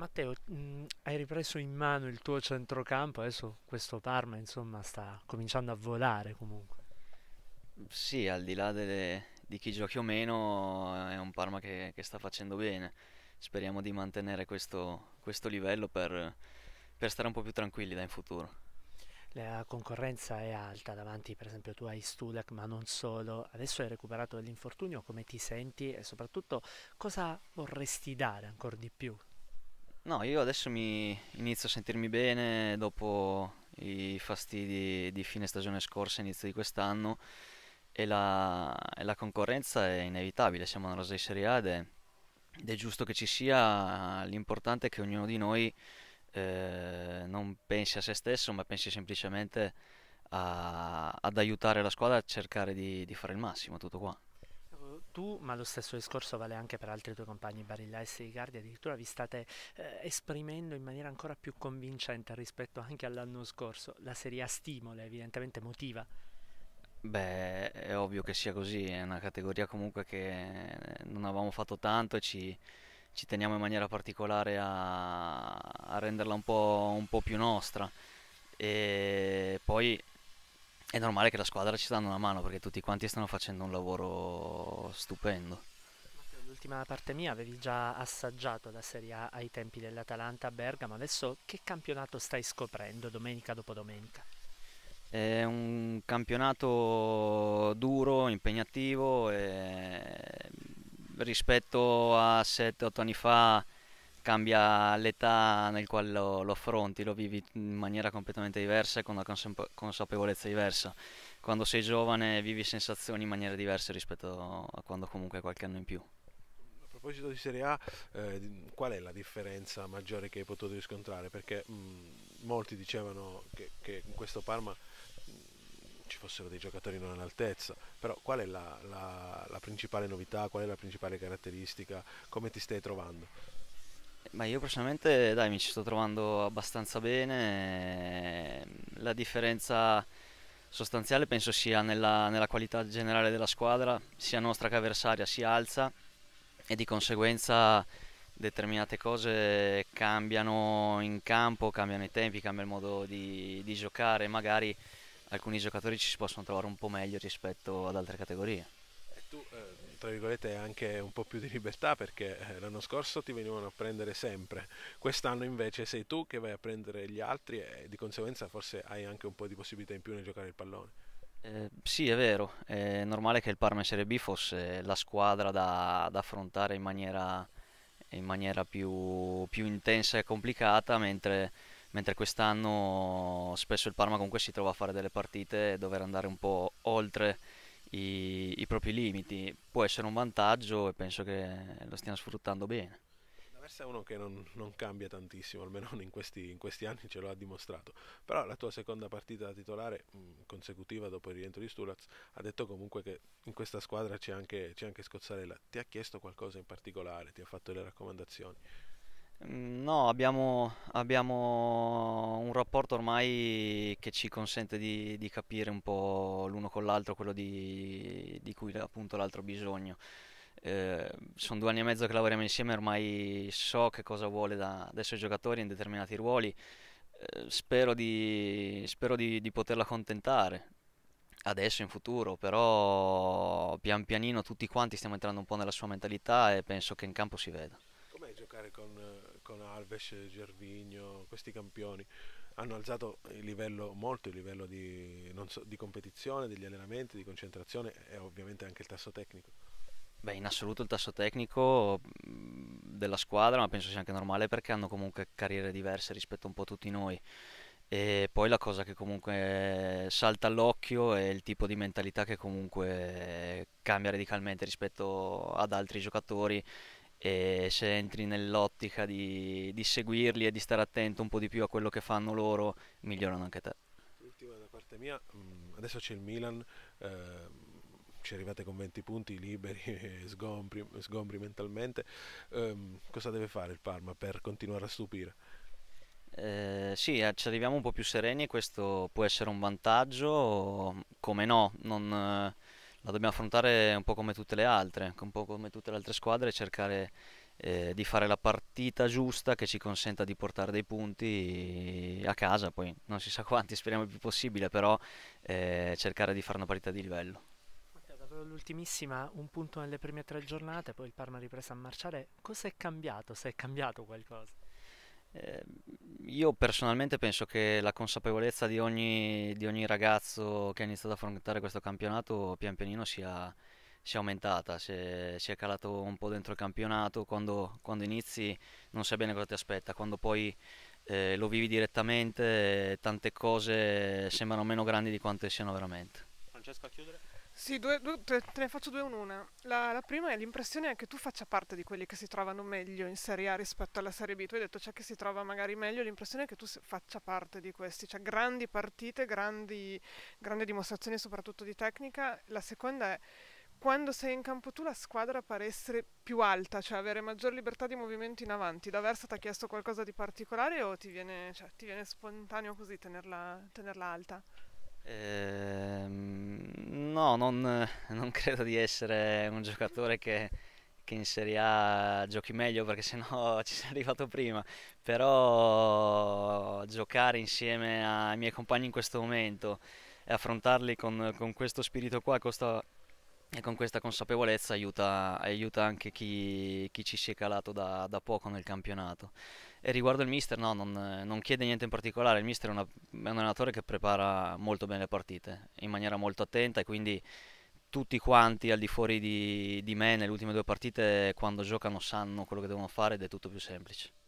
Matteo, mh, mm, hai ripreso in mano il tuo centrocampo, adesso questo Parma insomma sta cominciando a volare comunque. Sì, al di là delle, di chi giochi o meno, è un Parma che, che sta facendo bene. Speriamo di mantenere questo, questo livello per, per, stare un po' più tranquilli da in futuro. La concorrenza è alta davanti, per esempio, tu hai Stulak, ma non solo. Adesso hai recuperato dall'infortunio, come ti senti e soprattutto cosa vorresti dare ancora di più No, io adesso mi inizio a sentirmi bene dopo i fastidi di fine stagione scorsa, e inizio di quest'anno e la, e la concorrenza è inevitabile, siamo nella Rosei Serie A ed è, ed è, giusto che ci sia, l'importante è che ognuno di noi eh, non pensi a se stesso ma pensi semplicemente a, ad aiutare la squadra a cercare di, di fare il massimo, tutto qua tu, ma lo stesso discorso vale anche per altri tuoi compagni Barilla e Sicardi, addirittura vi state eh, esprimendo in maniera ancora più convincente rispetto anche all'anno scorso. La Serie A stimola, evidentemente motiva. Beh, è ovvio che sia così, è una categoria comunque che non avevamo fatto tanto e ci, ci teniamo in maniera particolare a, a renderla un po', un po' più nostra. E poi è normale che la squadra ci danno una mano perché tutti quanti stanno facendo un lavoro stupendo. L'ultima parte mia, avevi già assaggiato la Serie A ai tempi dell'Atalanta a Bergamo, adesso che campionato stai scoprendo domenica dopo domenica? È un campionato duro, impegnativo, rispetto a 7-8 anni fa cambia l'età nel quale lo, lo, affronti, lo vivi in maniera completamente diversa e con una consapevolezza diversa. Quando sei giovane vivi sensazioni in maniera diversa rispetto a quando comunque hai qualche anno in più. A proposito di Serie A, eh, qual è la differenza maggiore che hai potuto riscontrare? Perché mh, mm, molti dicevano che, che in questo Parma mm, ci fossero dei giocatori non all'altezza, però qual è la, la, la principale novità, qual è la principale caratteristica, come ti stai trovando? Ma io personalmente, dai, mi ci sto trovando abbastanza bene. Ehm, la differenza sostanziale penso sia nella, nella qualità generale della squadra, sia nostra che avversaria, si alza e di conseguenza determinate cose cambiano in campo, cambiano i tempi, cambia il modo di, di giocare, magari alcuni giocatori ci si possono trovare un po' meglio rispetto ad altre categorie. tu, eh tra virgolette anche un po' più di libertà perché eh, l'anno scorso ti venivano a prendere sempre, quest'anno invece sei tu che vai a prendere gli altri e di conseguenza forse hai anche un po' di possibilità in più nel giocare il pallone. Eh, sì, è vero, è normale che il Parma in Serie B fosse la squadra da, da affrontare in maniera, in maniera più, più, intensa e complicata, mentre, mentre, quest'anno spesso il Parma comunque si trova a fare delle partite e dover andare un po' oltre i, i propri limiti. Può essere un vantaggio e penso che lo stiano sfruttando bene. Versa è uno che non, non, cambia tantissimo, almeno in questi, in questi, anni ce lo ha dimostrato. Però la tua seconda partita da titolare, mm, consecutiva dopo il rientro di Stulaz, ha detto comunque che in questa squadra c'è anche, c'è anche Scozzarella. Ti ha chiesto qualcosa in particolare, ti ha fatto le raccomandazioni? Mm, no, abbiamo, abbiamo un rapporto ormai che ci consente di, di capire un po' l'uno con l'altro quello di, di cui appunto l'altro ha bisogno. Eh, sono due anni e mezzo che lavoriamo insieme, ormai so che cosa vuole da- dai suoi giocatori in determinati ruoli. Eh, spero di, spero di, di poterla accontentare adesso in futuro, però pian pianino tutti quanti stiamo entrando un po' nella sua mentalità e penso che in campo si veda. Com'è giocare con eh, con Alves, Gervigno, questi campioni hanno alzato il livello, molto il livello di, so, di competizione, degli allenamenti, di concentrazione e ovviamente anche il tasso tecnico. Beh, in assoluto il tasso tecnico della squadra, ma penso sia anche normale perché hanno comunque carriere diverse rispetto un po' a tutti noi. E poi la cosa che comunque salta all'occhio è il tipo di mentalità che comunque cambia radicalmente rispetto ad altri giocatori e se entri nell'ottica di, di, seguirli e di stare attento un po' di più a quello che fanno loro, migliorano anche te. Ultima da parte mia, mm, adesso c'è il Milan, eh, ci arrivate con 20 punti liberi, sgombri, sgombri mentalmente, eh, cosa deve fare il Parma per continuare a stupire? Eh, sì, eh, ci arriviamo un po' più sereni questo può essere un vantaggio, come no, non la dobbiamo affrontare un po' come tutte le altre, un po' come tutte le altre squadre, cercare eh, di fare la partita giusta che ci consenta di portare dei punti a casa, poi non si sa quanti, speriamo il più possibile, però eh, cercare di fare una partita di livello. L'ultimissima, un punto nelle prime tre giornate, poi il Parma ripresa a marciare. Cos'è cambiato? Se è cambiato qualcosa? Ehm, io personalmente penso che la consapevolezza di ogni, di ogni ragazzo che ha iniziato a affrontare questo campionato pian pianino sia, sia aumentata, si è, si è calato un po' dentro il campionato, quando, quando inizi non sai bene cosa ti aspetta, quando poi eh, lo vivi direttamente tante cose sembrano meno grandi di quanto siano veramente. Francesco a chiudere? Sì, due, due, te, te, ne faccio due una. La, la prima è l'impressione è che tu faccia parte di quelli che si trovano meglio in Serie A rispetto alla Serie B. Tu hai detto c'è cioè, chi si trova magari meglio, l'impressione è che tu faccia parte di questi, cioè grandi partite, grandi, grandi dimostrazioni soprattutto di tecnica. La seconda è quando sei in campo tu la squadra pare essere più alta, cioè avere maggior libertà di movimento in avanti. Da Versa ti ha chiesto qualcosa di particolare o ti viene, cioè, ti viene spontaneo così tenerla, tenerla alta? Ehm, no, non, non, credo di essere un giocatore che, che in Serie A giochi meglio perché sennò ci sei arrivato prima, però giocare insieme ai miei compagni in questo momento e affrontarli con, con questo spirito qua costa, e con questa consapevolezza aiuta, aiuta anche chi, chi, ci si è calato da, da poco nel campionato. E riguardo il mister, no, non, non, chiede niente in particolare. Il mister è, una, è, un allenatore che prepara molto bene le partite in maniera molto attenta e quindi tutti quanti al di fuori di, di me nelle ultime due partite, quando giocano, sanno quello che devono fare ed è tutto più semplice.